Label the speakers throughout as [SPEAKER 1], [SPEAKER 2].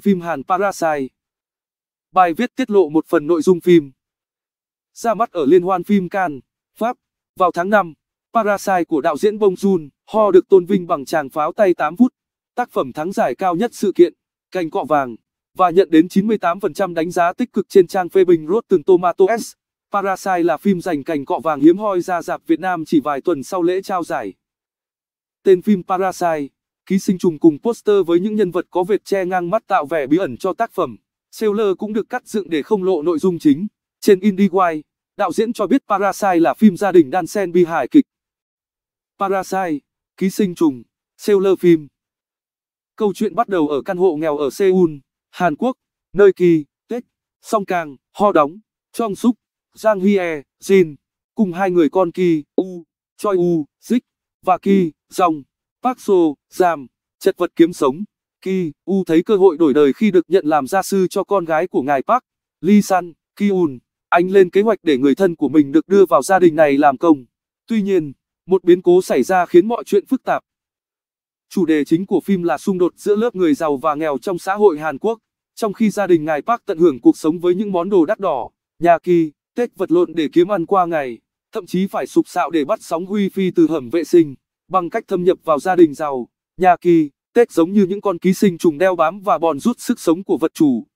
[SPEAKER 1] phim Hàn Parasite. Bài viết tiết lộ một phần nội dung phim. Ra mắt ở Liên hoan phim Cannes, Pháp, vào tháng 5, Parasite của đạo diễn Bong Joon Ho được tôn vinh bằng tràng pháo tay 8 phút, tác phẩm thắng giải cao nhất sự kiện, cành cọ vàng, và nhận đến 98% đánh giá tích cực trên trang phê bình Rotten Tomatoes. Parasite là phim giành cành cọ vàng hiếm hoi ra dạp Việt Nam chỉ vài tuần sau lễ trao giải. Tên phim Parasite ký sinh trùng cùng poster với những nhân vật có vệt che ngang mắt tạo vẻ bí ẩn cho tác phẩm. Trailer cũng được cắt dựng để không lộ nội dung chính. Trên IndieWire, đạo diễn cho biết Parasite là phim gia đình đan xen bi hài kịch. Parasite, ký sinh trùng, trailer phim. Câu chuyện bắt đầu ở căn hộ nghèo ở Seoul, Hàn Quốc, nơi Kỳ, Tết, Song Kang, Ho Đóng, Chong Suk, Jang Hye, Jin, cùng hai người con Ki, U, Choi U, Jik, và Ki, Dòng. Park So, Jam, chật vật kiếm sống. Ki, U thấy cơ hội đổi đời khi được nhận làm gia sư cho con gái của ngài Park, Lee San, Ki Un. Anh lên kế hoạch để người thân của mình được đưa vào gia đình này làm công. Tuy nhiên, một biến cố xảy ra khiến mọi chuyện phức tạp. Chủ đề chính của phim là xung đột giữa lớp người giàu và nghèo trong xã hội Hàn Quốc, trong khi gia đình ngài Park tận hưởng cuộc sống với những món đồ đắt đỏ, nhà kỳ, Tết vật lộn để kiếm ăn qua ngày, thậm chí phải sụp sạo để bắt sóng huy phi từ hầm vệ sinh bằng cách thâm nhập vào gia đình giàu, nhà kỳ, Tết giống như những con ký sinh trùng đeo bám và bòn rút sức sống của vật chủ.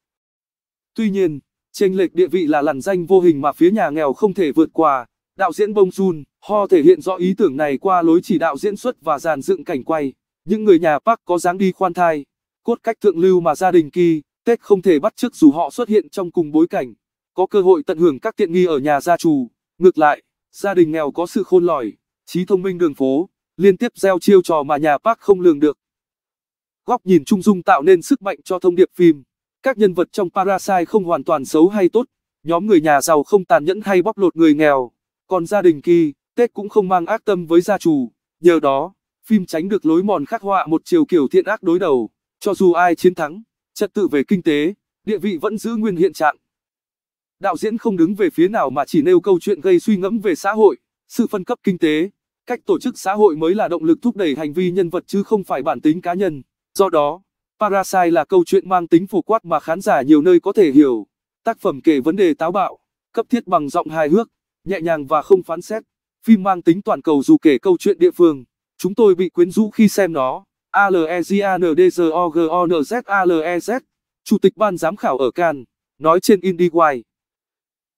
[SPEAKER 1] Tuy nhiên, chênh lệch địa vị là lằn danh vô hình mà phía nhà nghèo không thể vượt qua. Đạo diễn Bong Joon Ho thể hiện rõ ý tưởng này qua lối chỉ đạo diễn xuất và dàn dựng cảnh quay. Những người nhà Park có dáng đi khoan thai, cốt cách thượng lưu mà gia đình Ki, Tết không thể bắt chước dù họ xuất hiện trong cùng bối cảnh, có cơ hội tận hưởng các tiện nghi ở nhà gia chủ. Ngược lại, gia đình nghèo có sự khôn lỏi, trí thông minh đường phố, liên tiếp gieo chiêu trò mà nhà Park không lường được. Góc nhìn trung dung tạo nên sức mạnh cho thông điệp phim. Các nhân vật trong Parasite không hoàn toàn xấu hay tốt, nhóm người nhà giàu không tàn nhẫn hay bóc lột người nghèo, còn gia đình kỳ, Tết cũng không mang ác tâm với gia chủ. Nhờ đó, phim tránh được lối mòn khắc họa một chiều kiểu thiện ác đối đầu, cho dù ai chiến thắng, trật tự về kinh tế, địa vị vẫn giữ nguyên hiện trạng. Đạo diễn không đứng về phía nào mà chỉ nêu câu chuyện gây suy ngẫm về xã hội, sự phân cấp kinh tế, cách tổ chức xã hội mới là động lực thúc đẩy hành vi nhân vật chứ không phải bản tính cá nhân. Do đó, Parasite là câu chuyện mang tính phổ quát mà khán giả nhiều nơi có thể hiểu. Tác phẩm kể vấn đề táo bạo, cấp thiết bằng giọng hài hước, nhẹ nhàng và không phán xét. Phim mang tính toàn cầu dù kể câu chuyện địa phương. Chúng tôi bị quyến rũ khi xem nó. ALEGANDZOGONZALEZ, e Chủ tịch ban giám khảo ở Cannes, nói trên IndieWire.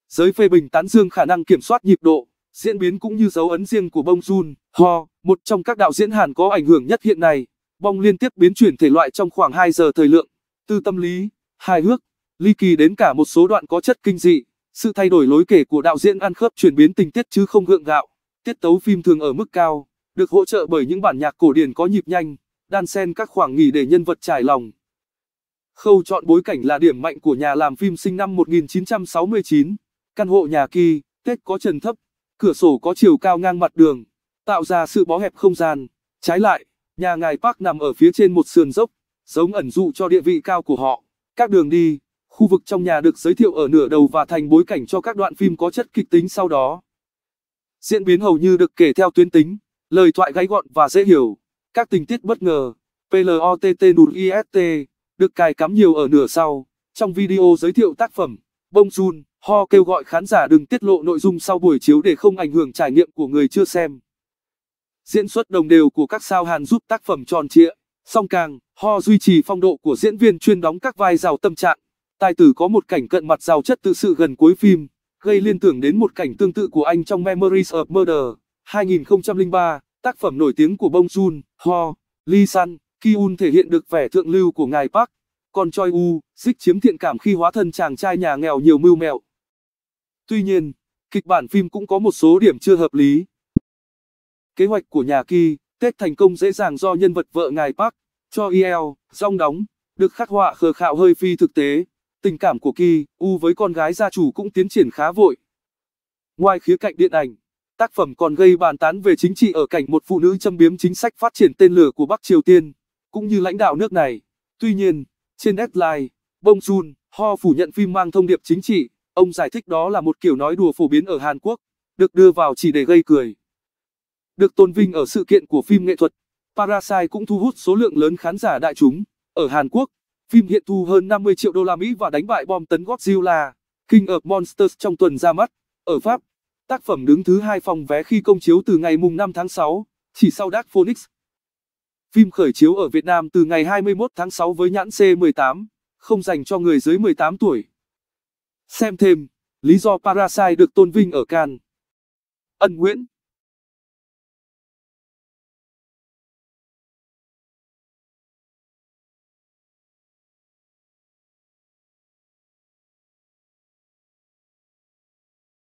[SPEAKER 1] Giới phê bình tán dương khả năng kiểm soát nhịp độ, diễn biến cũng như dấu ấn riêng của Bong Joon Ho, một trong các đạo diễn Hàn có ảnh hưởng nhất hiện nay. Bong liên tiếp biến chuyển thể loại trong khoảng 2 giờ thời lượng, từ tâm lý, hài hước, ly kỳ đến cả một số đoạn có chất kinh dị. Sự thay đổi lối kể của đạo diễn ăn khớp chuyển biến tình tiết chứ không gượng gạo. Tiết tấu phim thường ở mức cao, được hỗ trợ bởi những bản nhạc cổ điển có nhịp nhanh, đan xen các khoảng nghỉ để nhân vật trải lòng. Khâu chọn bối cảnh là điểm mạnh của nhà làm phim sinh năm 1969. Căn hộ nhà kỳ, Tết có trần thấp, cửa sổ có chiều cao ngang mặt đường, tạo ra sự bó hẹp không gian. Trái lại, nhà ngài Park nằm ở phía trên một sườn dốc, giống ẩn dụ cho địa vị cao của họ. Các đường đi, khu vực trong nhà được giới thiệu ở nửa đầu và thành bối cảnh cho các đoạn phim có chất kịch tính sau đó. Diễn biến hầu như được kể theo tuyến tính, lời thoại gáy gọn và dễ hiểu. Các tình tiết bất ngờ, PLOTT IST, được cài cắm nhiều ở nửa sau. Trong video giới thiệu tác phẩm, Bông Jun, Ho kêu gọi khán giả đừng tiết lộ nội dung sau buổi chiếu để không ảnh hưởng trải nghiệm của người chưa xem. Diễn xuất đồng đều của các sao Hàn giúp tác phẩm tròn trịa, song càng, Ho duy trì phong độ của diễn viên chuyên đóng các vai giàu tâm trạng. Tài tử có một cảnh cận mặt giàu chất tự sự gần cuối phim, gây liên tưởng đến một cảnh tương tự của anh trong Memories of Murder 2003, tác phẩm nổi tiếng của Bong Joon, Ho, Lee Sun, Ki-un thể hiện được vẻ thượng lưu của ngài Park. Còn Choi U, dích chiếm thiện cảm khi hóa thân chàng trai nhà nghèo nhiều mưu mẹo. Tuy nhiên, kịch bản phim cũng có một số điểm chưa hợp lý. Kế hoạch của nhà Ki, Tết thành công dễ dàng do nhân vật vợ ngài Park, cho IL, rong đóng, được khắc họa khờ khạo hơi phi thực tế. Tình cảm của Ki, U với con gái gia chủ cũng tiến triển khá vội. Ngoài khía cạnh điện ảnh, tác phẩm còn gây bàn tán về chính trị ở cảnh một phụ nữ châm biếm chính sách phát triển tên lửa của Bắc Triều Tiên, cũng như lãnh đạo nước này. Tuy nhiên, trên Deadline, Bong Joon, Ho phủ nhận phim mang thông điệp chính trị, Ông giải thích đó là một kiểu nói đùa phổ biến ở Hàn Quốc, được đưa vào chỉ để gây cười. Được tôn vinh ở sự kiện của phim nghệ thuật, Parasite cũng thu hút số lượng lớn khán giả đại chúng. Ở Hàn Quốc, phim hiện thu hơn 50 triệu đô la Mỹ và đánh bại bom tấn Godzilla, King of Monsters trong tuần ra mắt. Ở Pháp, tác phẩm đứng thứ hai phòng vé khi công chiếu từ ngày mùng 5 tháng 6, chỉ sau Dark Phoenix. Phim khởi chiếu ở Việt Nam từ ngày 21 tháng 6 với nhãn C18, không dành cho người dưới 18 tuổi. Xem thêm, lý do Parasite được tôn vinh ở Cannes. Ân Nguyễn